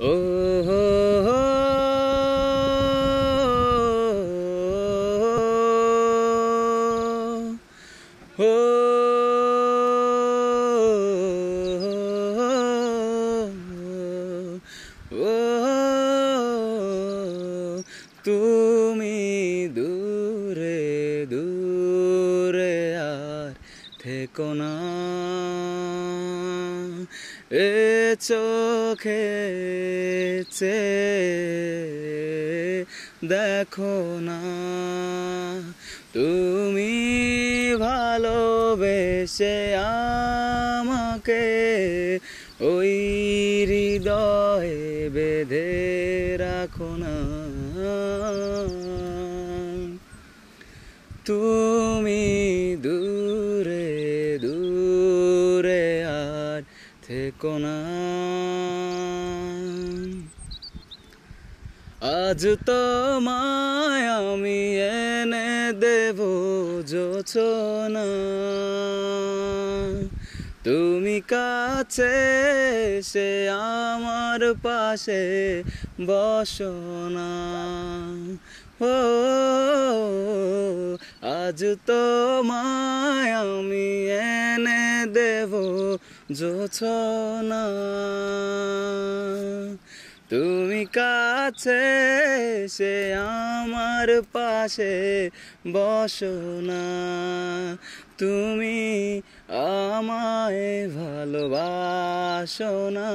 ও হো তুমি দূরে দূরে আর থেকো না এ চোখেছে দেখো না তুমি ভালোবেসে আমাকে ওই হৃদয়ে বেঁধে রাখো না তুমি দূরে থেকো না আজ তোমায় আমি এনে দেব যোচনা তুমি কাছে সে আমার পাশে বসনা ও আজ তোমায় আমি এনে দেব জোছনা তুমি কাছে সে আমার পাশে বসো না তুমি আমায় ভালোবাসো না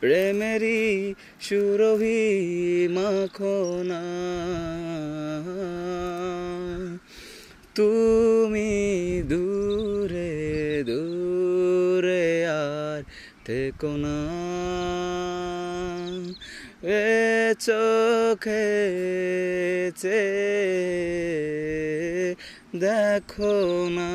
প্রেমেরই সুরভি মাখো না তুমি থেকো কোন এ চোখে চে দেখো না